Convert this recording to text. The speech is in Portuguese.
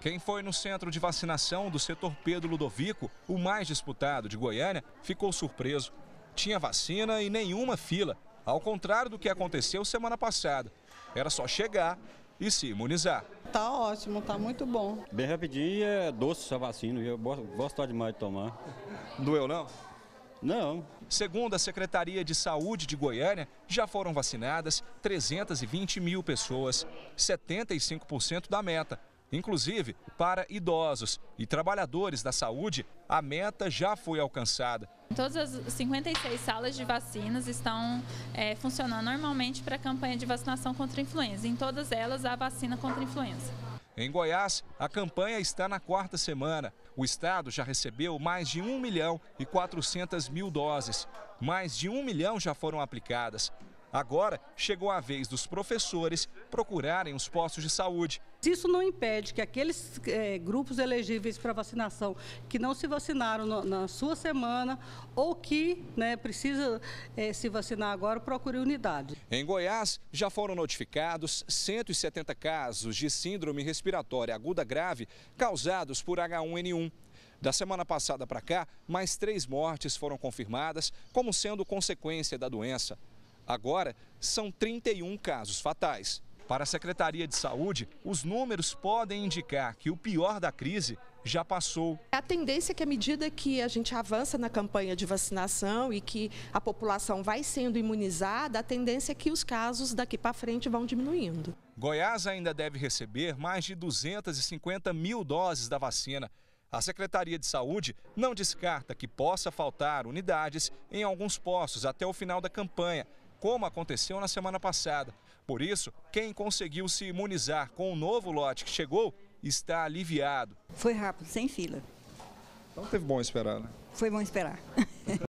Quem foi no centro de vacinação do setor Pedro Ludovico, o mais disputado de Goiânia, ficou surpreso. Tinha vacina e nenhuma fila, ao contrário do que aconteceu semana passada. Era só chegar e se imunizar. Tá ótimo, tá muito bom. Bem rapidinho é doce essa vacina, eu gosto, demais de tomar. Doeu não? Não. Segundo a Secretaria de Saúde de Goiânia, já foram vacinadas 320 mil pessoas, 75% da meta. Inclusive, para idosos e trabalhadores da saúde, a meta já foi alcançada. Todas as 56 salas de vacinas estão é, funcionando normalmente para a campanha de vacinação contra a influenza. Em todas elas, há vacina contra a influenza. Em Goiás, a campanha está na quarta semana. O estado já recebeu mais de 1 milhão e 400 mil doses. Mais de 1 milhão já foram aplicadas. Agora chegou a vez dos professores procurarem os postos de saúde. Isso não impede que aqueles é, grupos elegíveis para vacinação que não se vacinaram no, na sua semana ou que né, precisa é, se vacinar agora, procure unidade. Em Goiás, já foram notificados 170 casos de síndrome respiratória aguda grave causados por H1N1. Da semana passada para cá, mais três mortes foram confirmadas como sendo consequência da doença. Agora, são 31 casos fatais. Para a Secretaria de Saúde, os números podem indicar que o pior da crise já passou. É a tendência é que, à medida que a gente avança na campanha de vacinação e que a população vai sendo imunizada, a tendência é que os casos daqui para frente vão diminuindo. Goiás ainda deve receber mais de 250 mil doses da vacina. A Secretaria de Saúde não descarta que possa faltar unidades em alguns postos até o final da campanha como aconteceu na semana passada. Por isso, quem conseguiu se imunizar com o novo lote que chegou está aliviado. Foi rápido, sem fila. Então teve bom esperar, né? Foi bom esperar.